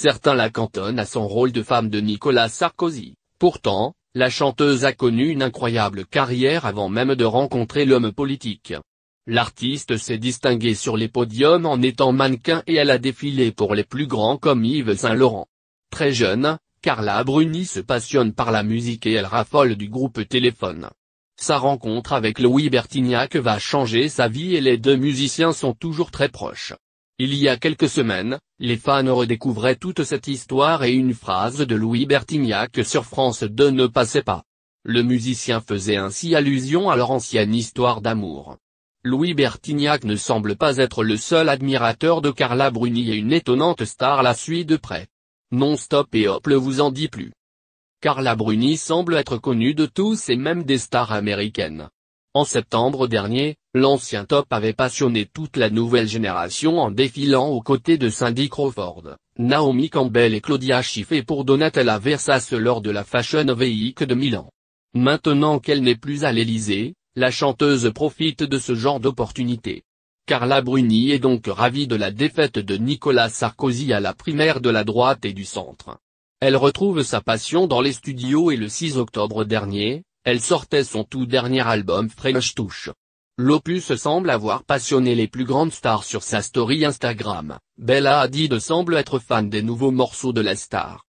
Certains la cantonnent à son rôle de femme de Nicolas Sarkozy. Pourtant, la chanteuse a connu une incroyable carrière avant même de rencontrer l'homme politique. L'artiste s'est distinguée sur les podiums en étant mannequin et elle a défilé pour les plus grands comme Yves Saint-Laurent. Très jeune, Carla Bruni se passionne par la musique et elle raffole du groupe Téléphone. Sa rencontre avec Louis Bertignac va changer sa vie et les deux musiciens sont toujours très proches. Il y a quelques semaines, les fans redécouvraient toute cette histoire et une phrase de Louis Bertignac sur France 2 ne passait pas. Le musicien faisait ainsi allusion à leur ancienne histoire d'amour. Louis Bertignac ne semble pas être le seul admirateur de Carla Bruni et une étonnante star la suit de près. Non-stop et Hop vous en dit plus. Carla Bruni semble être connue de tous et même des stars américaines. En septembre dernier, l'ancien top avait passionné toute la nouvelle génération en défilant aux côtés de Cindy Crawford, Naomi Campbell et Claudia Schiffer pour Donatella Versace lors de la Fashion Week de Milan. Maintenant qu'elle n'est plus à l'Elysée, la chanteuse profite de ce genre d'opportunité. Carla Bruni est donc ravie de la défaite de Nicolas Sarkozy à la primaire de la droite et du centre. Elle retrouve sa passion dans les studios et le 6 octobre dernier, elle sortait son tout dernier album French Touche. L'opus semble avoir passionné les plus grandes stars sur sa story Instagram, Bella Hadid semble être fan des nouveaux morceaux de la star.